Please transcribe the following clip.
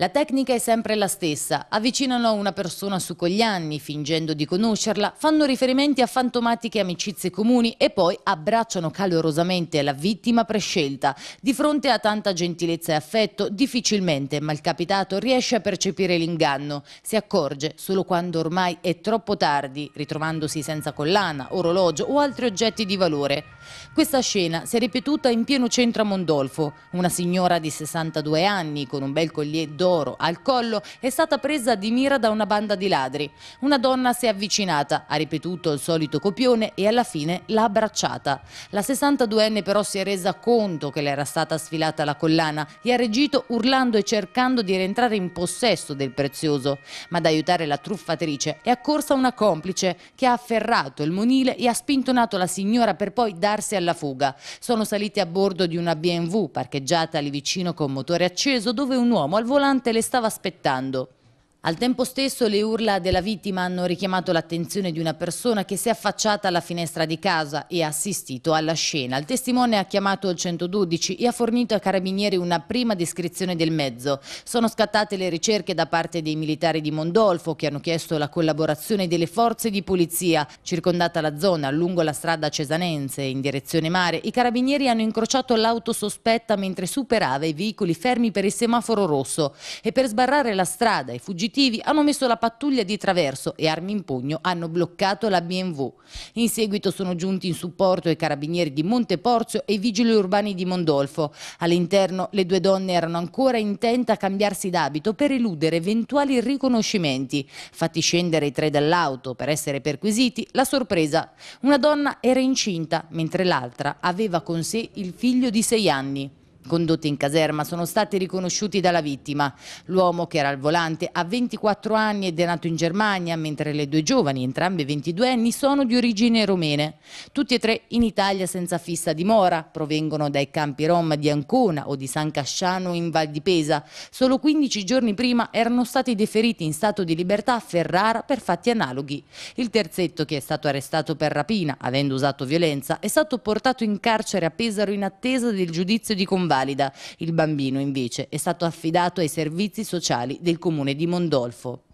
La tecnica è sempre la stessa, avvicinano una persona su coglianni, fingendo di conoscerla, fanno riferimenti a fantomatiche amicizie comuni e poi abbracciano calorosamente la vittima prescelta. Di fronte a tanta gentilezza e affetto, difficilmente malcapitato riesce a percepire l'inganno. Si accorge solo quando ormai è troppo tardi, ritrovandosi senza collana, orologio o altri oggetti di valore. Questa scena si è ripetuta in pieno centro a Mondolfo. Una signora di 62 anni, con un bel collier d'oro d'oro al collo, è stata presa di mira da una banda di ladri. Una donna si è avvicinata, ha ripetuto il solito copione e alla fine l'ha abbracciata. La 62enne però si è resa conto che le era stata sfilata la collana e ha regito urlando e cercando di rientrare in possesso del prezioso. Ma ad aiutare la truffatrice è accorsa una complice che ha afferrato il monile e ha spintonato la signora per poi darsi alla fuga. Sono saliti a bordo di una BMW parcheggiata lì vicino con motore acceso dove un uomo al volante quante le stava aspettando. Al tempo stesso le urla della vittima hanno richiamato l'attenzione di una persona che si è affacciata alla finestra di casa e ha assistito alla scena. Il testimone ha chiamato il 112 e ha fornito ai carabinieri una prima descrizione del mezzo. Sono scattate le ricerche da parte dei militari di Mondolfo che hanno chiesto la collaborazione delle forze di polizia. Circondata la zona lungo la strada cesanense in direzione mare, i carabinieri hanno incrociato l'auto sospetta mentre superava i veicoli fermi per il semaforo rosso e per sbarrare la strada i fuggiti fuggitivi hanno messo la pattuglia di traverso e armi in pugno hanno bloccato la BMW. In seguito sono giunti in supporto i carabinieri di Monteporzio e i vigili urbani di Mondolfo. All'interno le due donne erano ancora intente a cambiarsi d'abito per eludere eventuali riconoscimenti. Fatti scendere i tre dall'auto per essere perquisiti, la sorpresa. Una donna era incinta, mentre l'altra aveva con sé il figlio di sei anni condotti in caserma sono stati riconosciuti dalla vittima. L'uomo che era al volante ha 24 anni ed è nato in Germania, mentre le due giovani, entrambe 22 anni, sono di origine romene. Tutti e tre in Italia senza fissa dimora, provengono dai campi rom di Ancona o di San Casciano in Val di Pesa. Solo 15 giorni prima erano stati deferiti in stato di libertà a Ferrara per fatti analoghi. Il terzetto, che è stato arrestato per rapina, avendo usato violenza, è stato portato in carcere a Pesaro in attesa del giudizio di conversione valida. Il bambino invece è stato affidato ai servizi sociali del comune di Mondolfo.